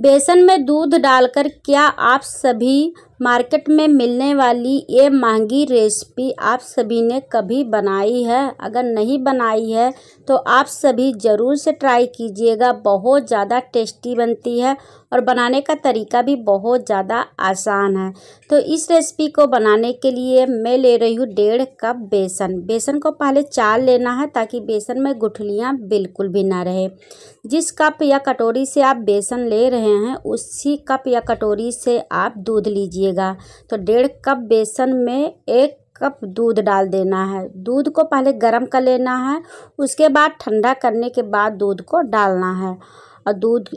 बेसन में दूध डालकर क्या आप सभी मार्केट में मिलने वाली ये महंगी रेसिपी आप सभी ने कभी बनाई है अगर नहीं बनाई है तो आप सभी ज़रूर से ट्राई कीजिएगा बहुत ज़्यादा टेस्टी बनती है और बनाने का तरीका भी बहुत ज़्यादा आसान है तो इस रेसिपी को बनाने के लिए मैं ले रही हूँ डेढ़ कप बेसन बेसन को पहले चाल लेना है ताकि बेसन में गुठलियाँ बिल्कुल भी ना रहे जिस कप या कटोरी से आप बेसन ले रहे हैं उसी कप या कटोरी से आप दूध लीजिए लीजिएगा तो डेढ़ कप बेसन में एक कप दूध डाल देना है दूध को पहले गर्म कर लेना है उसके बाद ठंडा करने के बाद दूध को डालना है और दूध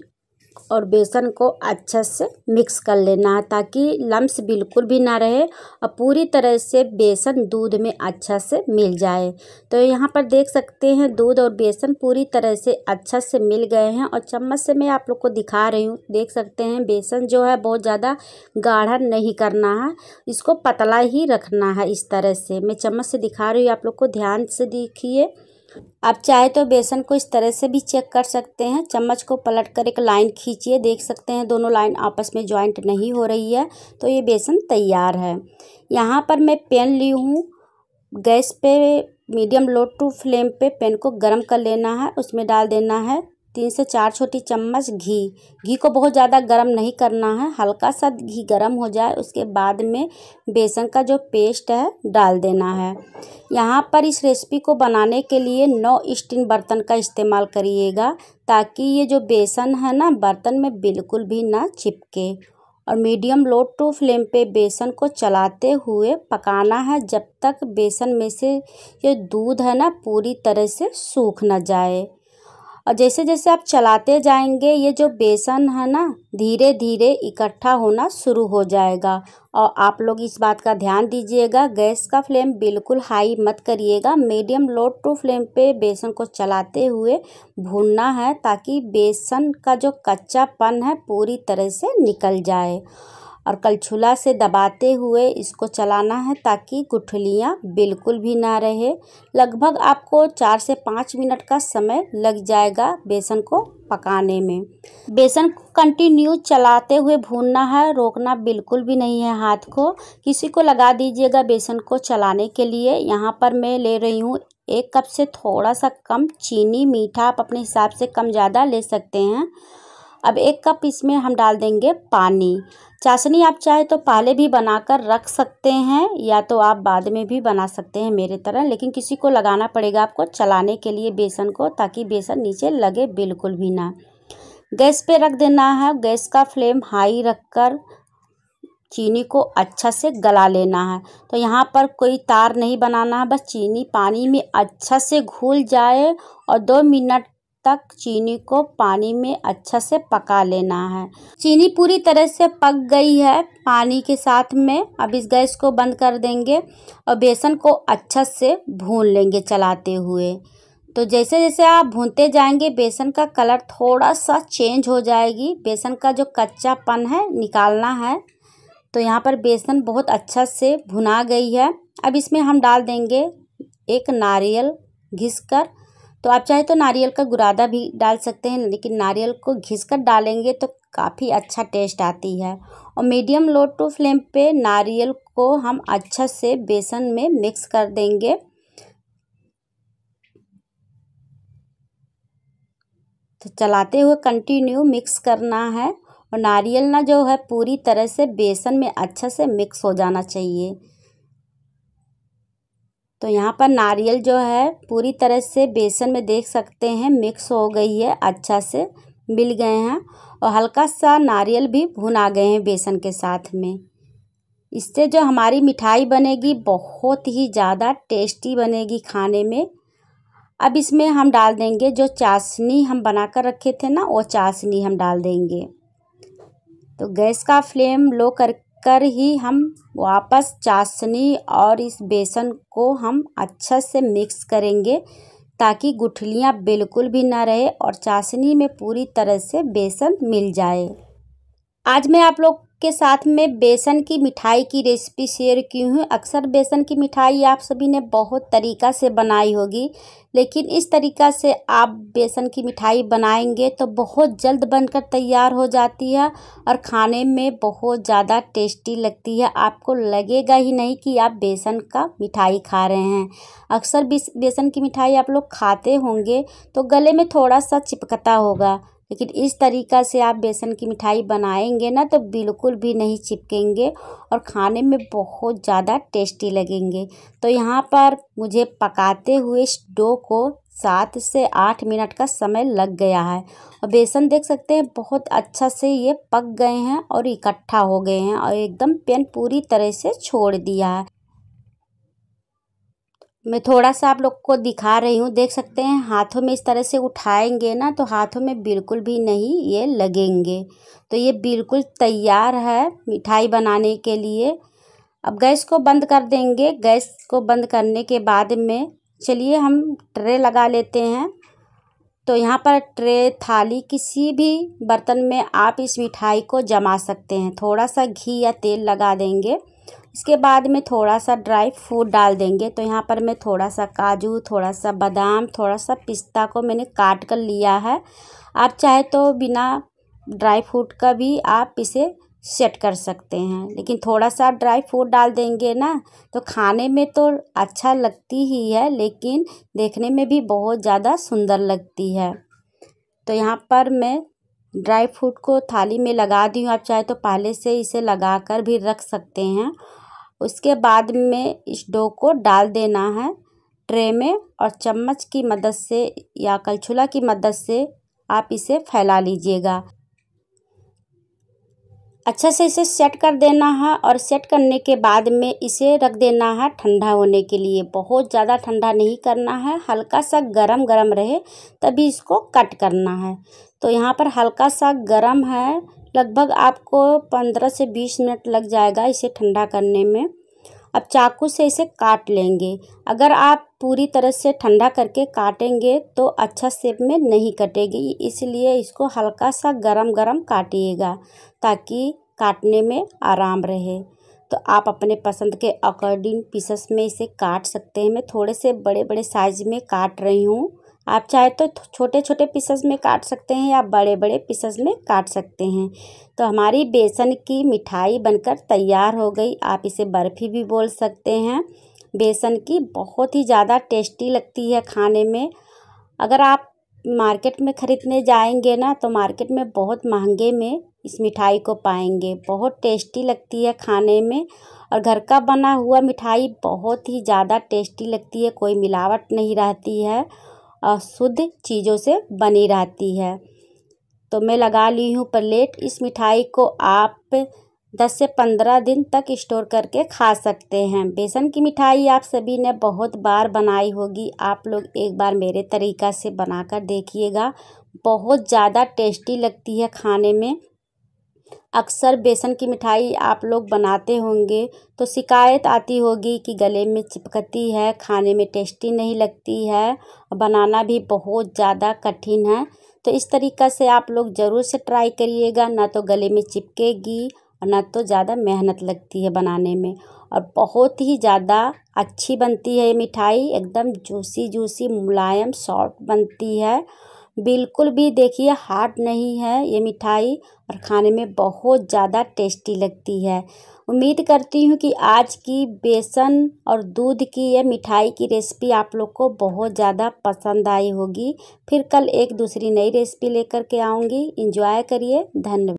और बेसन को अच्छे से मिक्स कर लेना है ताकि लम्स बिल्कुल भी ना रहे और पूरी तरह से बेसन दूध में अच्छा से मिल जाए तो यहाँ पर देख सकते हैं दूध और बेसन पूरी तरह से अच्छा से मिल गए हैं और चम्मच से मैं आप लोग को दिखा रही हूँ देख सकते हैं बेसन जो है बहुत ज़्यादा गाढ़ा नहीं करना है इसको पतला ही रखना है इस तरह से मैं चम्मच से दिखा रही हूँ आप लोग को ध्यान से देखिए आप चाहे तो बेसन को इस तरह से भी चेक कर सकते हैं चम्मच को पलट कर एक लाइन खींचिए देख सकते हैं दोनों लाइन आपस में जॉइंट नहीं हो रही है तो ये बेसन तैयार है यहाँ पर मैं पेन ली हूँ गैस पे मीडियम लो टू फ्लेम पे पेन को गर्म कर लेना है उसमें डाल देना है तीन से चार छोटी चम्मच घी घी को बहुत ज़्यादा गर्म नहीं करना है हल्का सा घी गर्म हो जाए उसके बाद में बेसन का जो पेस्ट है डाल देना है यहाँ पर इस रेसिपी को बनाने के लिए नौ स्टीन बर्तन का इस्तेमाल करिएगा ताकि ये जो बेसन है ना बर्तन में बिल्कुल भी ना चिपके और मीडियम लो टू फ्लेम पे बेसन को चलाते हुए पकाना है जब तक बेसन में से ये दूध है ना पूरी तरह से सूख ना जाए और जैसे जैसे आप चलाते जाएंगे ये जो बेसन है ना धीरे धीरे इकट्ठा होना शुरू हो जाएगा और आप लोग इस बात का ध्यान दीजिएगा गैस का फ्लेम बिल्कुल हाई मत करिएगा मीडियम लो टू फ्लेम पे बेसन को चलाते हुए भूनना है ताकि बेसन का जो कच्चापन है पूरी तरह से निकल जाए और कलछुला से दबाते हुए इसको चलाना है ताकि गुठलियाँ बिल्कुल भी ना रहे लगभग आपको चार से पाँच मिनट का समय लग जाएगा बेसन को पकाने में बेसन को कंटिन्यू चलाते हुए भूनना है रोकना बिल्कुल भी नहीं है हाथ को किसी को लगा दीजिएगा बेसन को चलाने के लिए यहाँ पर मैं ले रही हूँ एक कप से थोड़ा सा कम चीनी मीठा आप अपने हिसाब से कम ज़्यादा ले सकते हैं अब एक कप इसमें हम डाल देंगे पानी चाशनी आप चाहे तो पहले भी बनाकर रख सकते हैं या तो आप बाद में भी बना सकते हैं मेरे तरह लेकिन किसी को लगाना पड़ेगा आपको चलाने के लिए बेसन को ताकि बेसन नीचे लगे बिल्कुल भी ना गैस पे रख देना है गैस का फ्लेम हाई रखकर चीनी को अच्छा से गला लेना है तो यहाँ पर कोई तार नहीं बनाना है बस चीनी पानी में अच्छा से घुल जाए और दो मिनट तक चीनी को पानी में अच्छा से पका लेना है चीनी पूरी तरह से पक गई है पानी के साथ में अब इस गैस को बंद कर देंगे और बेसन को अच्छा से भून लेंगे चलाते हुए तो जैसे जैसे आप भूनते जाएंगे बेसन का कलर थोड़ा सा चेंज हो जाएगी बेसन का जो कच्चापन है निकालना है तो यहाँ पर बेसन बहुत अच्छा से भुना गई है अब इसमें हम डाल देंगे एक नारियल घिस कर तो आप चाहे तो नारियल का गुरादा भी डाल सकते हैं लेकिन नारियल को घिस कर डालेंगे तो काफ़ी अच्छा टेस्ट आती है और मीडियम लो टू फ्लेम पे नारियल को हम अच्छा से बेसन में मिक्स कर देंगे तो चलाते हुए कंटिन्यू मिक्स करना है और नारियल ना जो है पूरी तरह से बेसन में अच्छा से मिक्स हो जाना चाहिए तो यहाँ पर नारियल जो है पूरी तरह से बेसन में देख सकते हैं मिक्स हो गई है अच्छा से मिल गए हैं और हल्का सा नारियल भी भुना गए हैं बेसन के साथ में इससे जो हमारी मिठाई बनेगी बहुत ही ज़्यादा टेस्टी बनेगी खाने में अब इसमें हम डाल देंगे जो चाशनी हम बना कर रखे थे ना वो चाशनी हम डाल देंगे तो गैस का फ्लेम लो कर कर ही हम वापस चाशनी और इस बेसन को हम अच्छा से मिक्स करेंगे ताकि गुठलियाँ बिल्कुल भी ना रहे और चाशनी में पूरी तरह से बेसन मिल जाए आज मैं आप लोग के साथ में बेसन की मिठाई की रेसिपी शेयर की हूँ अक्सर बेसन की मिठाई आप सभी ने बहुत तरीका से बनाई होगी लेकिन इस तरीका से आप बेसन की मिठाई बनाएंगे तो बहुत जल्द बनकर तैयार हो जाती है और खाने में बहुत ज़्यादा टेस्टी लगती है आपको लगेगा ही नहीं कि आप बेसन का मिठाई खा रहे हैं अक्सर बेसन की मिठाई आप लोग खाते होंगे तो गले में थोड़ा सा चिपकता होगा लेकिन इस तरीका से आप बेसन की मिठाई बनाएंगे ना तो बिल्कुल भी नहीं चिपकेंगे और खाने में बहुत ज़्यादा टेस्टी लगेंगे तो यहाँ पर मुझे पकाते हुए इस डो को सात से आठ मिनट का समय लग गया है और बेसन देख सकते हैं बहुत अच्छा से ये पक गए हैं और इकट्ठा हो गए हैं और एकदम पेन पूरी तरह से छोड़ दिया है मैं थोड़ा सा आप लोग को दिखा रही हूँ देख सकते हैं हाथों में इस तरह से उठाएंगे ना तो हाथों में बिल्कुल भी नहीं ये लगेंगे तो ये बिल्कुल तैयार है मिठाई बनाने के लिए अब गैस को बंद कर देंगे गैस को बंद करने के बाद में चलिए हम ट्रे लगा लेते हैं तो यहाँ पर ट्रे थाली किसी भी बर्तन में आप इस मिठाई को जमा सकते हैं थोड़ा सा घी या तेल लगा देंगे इसके बाद में थोड़ा सा ड्राई फ्रूट डाल देंगे तो यहाँ पर मैं थोड़ा सा काजू थोड़ा सा बादाम थोड़ा सा पिस्ता को मैंने काट कर लिया है आप चाहे तो बिना ड्राई फ्रूट का भी आप इसे सेट कर सकते हैं लेकिन थोड़ा सा ड्राई फ्रूट डाल देंगे ना तो खाने में तो अच्छा लगती ही है लेकिन देखने में भी बहुत ज़्यादा सुंदर लगती है तो यहाँ पर मैं ड्राई फ्रूट को थाली में लगा दी हूँ आप चाहे तो पहले से इसे लगा कर भी रख सकते हैं उसके बाद में इस डो को डाल देना है ट्रे में और चम्मच की मदद से या कलछुला की मदद से आप इसे फैला लीजिएगा अच्छे से इसे सेट कर देना है और सेट करने के बाद में इसे रख देना है ठंडा होने के लिए बहुत ज़्यादा ठंडा नहीं करना है हल्का सा गरम गरम रहे तभी इसको कट करना है तो यहाँ पर हल्का सा गरम है लगभग आपको पंद्रह से बीस मिनट लग जाएगा इसे ठंडा करने में अब चाकू से इसे काट लेंगे अगर आप पूरी तरह से ठंडा करके काटेंगे तो अच्छा सेप में नहीं कटेगी इसलिए इसको हल्का सा गरम गरम काटिएगा ताकि काटने में आराम रहे तो आप अपने पसंद के अकॉर्डिंग पीसेस में इसे काट सकते हैं मैं थोड़े से बड़े बड़े साइज़ में काट रही हूँ आप चाहे तो छोटे छोटे पीसेस में काट सकते हैं या बड़े बड़े पीसेस में काट सकते हैं तो हमारी बेसन की मिठाई बनकर तैयार हो गई आप इसे बर्फ़ी भी बोल सकते हैं बेसन की बहुत ही ज़्यादा टेस्टी लगती है खाने में अगर आप मार्केट में ख़रीदने जाएंगे ना तो मार्केट में बहुत महंगे में इस मिठाई को पाएंगे बहुत टेस्टी लगती है खाने में और घर का बना हुआ मिठाई बहुत ही ज़्यादा टेस्टी लगती है कोई मिलावट नहीं रहती है शुद्ध चीज़ों से बनी रहती है तो मैं लगा ली हूँ प्लेट इस मिठाई को आप दस से पंद्रह दिन तक स्टोर करके खा सकते हैं बेसन की मिठाई आप सभी ने बहुत बार बनाई होगी आप लोग एक बार मेरे तरीका से बनाकर देखिएगा बहुत ज़्यादा टेस्टी लगती है खाने में अक्सर बेसन की मिठाई आप लोग बनाते होंगे तो शिकायत आती होगी कि गले में चिपकती है खाने में टेस्टी नहीं लगती है बनाना भी बहुत ज़्यादा कठिन है तो इस तरीक़ा से आप लोग ज़रूर से ट्राई करिएगा ना तो गले में चिपकेगी और ना तो ज़्यादा मेहनत लगती है बनाने में और बहुत ही ज़्यादा अच्छी बनती है ये मिठाई एकदम जूसी जूसी मुलायम सॉफ्ट बनती है बिल्कुल भी देखिए हार्ड नहीं है ये मिठाई और खाने में बहुत ज़्यादा टेस्टी लगती है उम्मीद करती हूँ कि आज की बेसन और दूध की यह मिठाई की रेसिपी आप लोग को बहुत ज़्यादा पसंद आई होगी फिर कल एक दूसरी नई रेसिपी लेकर के आऊँगी इंजॉय करिए धन्यवाद